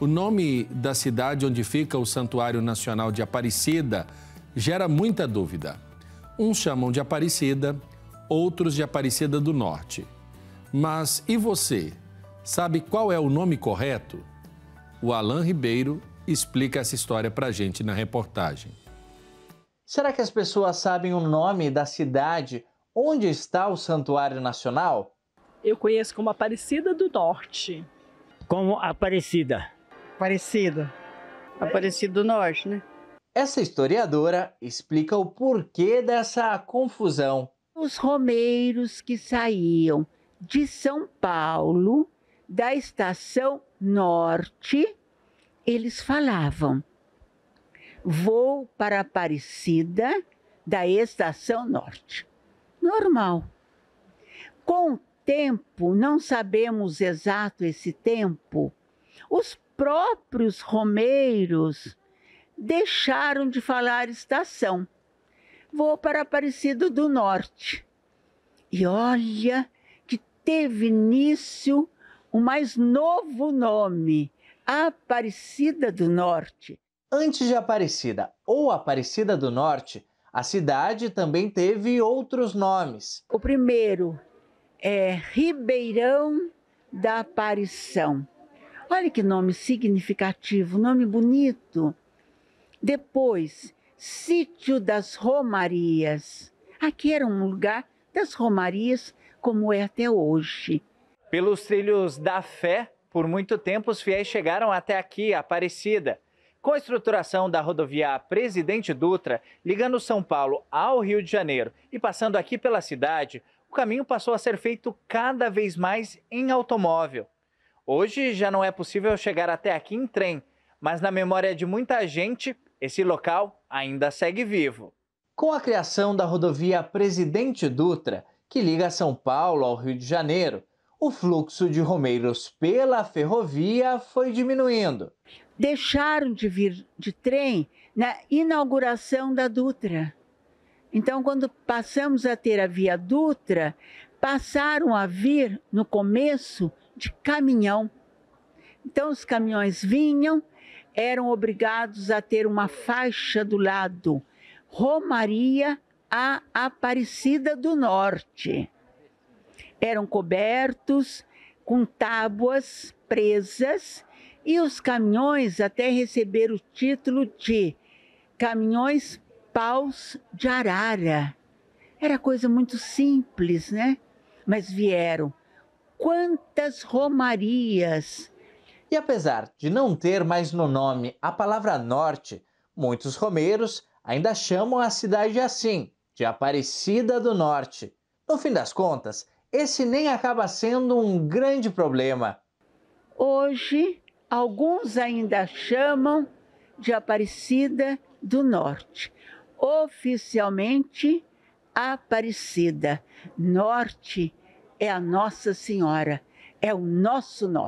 O nome da cidade onde fica o Santuário Nacional de Aparecida gera muita dúvida. Uns chamam de Aparecida, outros de Aparecida do Norte. Mas e você? Sabe qual é o nome correto? O Alain Ribeiro explica essa história para a gente na reportagem. Será que as pessoas sabem o nome da cidade onde está o Santuário Nacional? Eu conheço como Aparecida do Norte. Como Aparecida. Aparecida. Aparecida do Norte, né? Essa historiadora explica o porquê dessa confusão. Os romeiros que saíam de São Paulo, da estação norte, eles falavam: vou para Aparecida da estação norte. Normal. Com o tempo, não sabemos exato esse tempo, os próprios romeiros deixaram de falar estação. Vou para Aparecida do Norte. E olha que teve início o mais novo nome, Aparecida do Norte. Antes de Aparecida ou Aparecida do Norte, a cidade também teve outros nomes. O primeiro é Ribeirão da Aparição. Olha que nome significativo, nome bonito. Depois, Sítio das Romarias. Aqui era um lugar das romarias, como é até hoje. Pelos trilhos da fé, por muito tempo os fiéis chegaram até aqui, Aparecida. Com a estruturação da rodovia Presidente Dutra, ligando São Paulo ao Rio de Janeiro e passando aqui pela cidade, o caminho passou a ser feito cada vez mais em automóvel. Hoje já não é possível chegar até aqui em trem, mas na memória de muita gente, esse local ainda segue vivo. Com a criação da rodovia Presidente Dutra, que liga São Paulo ao Rio de Janeiro, o fluxo de romeiros pela ferrovia foi diminuindo. Deixaram de vir de trem na inauguração da Dutra. Então, quando passamos a ter a Via Dutra, passaram a vir, no começo, de caminhão. Então, os caminhões vinham, eram obrigados a ter uma faixa do lado Romaria a Aparecida do Norte. Eram cobertos com tábuas presas e os caminhões até receber o título de caminhões paus de arara. Era coisa muito simples, né? Mas vieram quantas romarias! E apesar de não ter mais no nome a palavra norte, muitos romeiros ainda chamam a cidade assim, de Aparecida do Norte. No fim das contas, esse nem acaba sendo um grande problema. Hoje, alguns ainda chamam de Aparecida do Norte. Oficialmente, Aparecida. Norte é a Nossa Senhora, é o nosso nó.